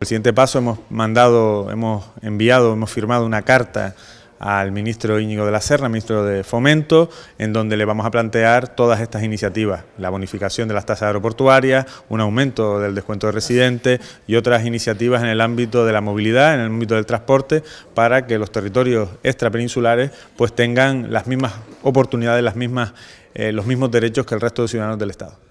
El siguiente paso hemos mandado, hemos enviado, hemos firmado una carta al ministro Íñigo de la Serna, ministro de Fomento, en donde le vamos a plantear todas estas iniciativas, la bonificación de las tasas aeroportuarias, un aumento del descuento de residentes y otras iniciativas en el ámbito de la movilidad, en el ámbito del transporte, para que los territorios extrapeninsulares pues tengan las mismas oportunidades, las mismas, eh, los mismos derechos que el resto de ciudadanos del Estado.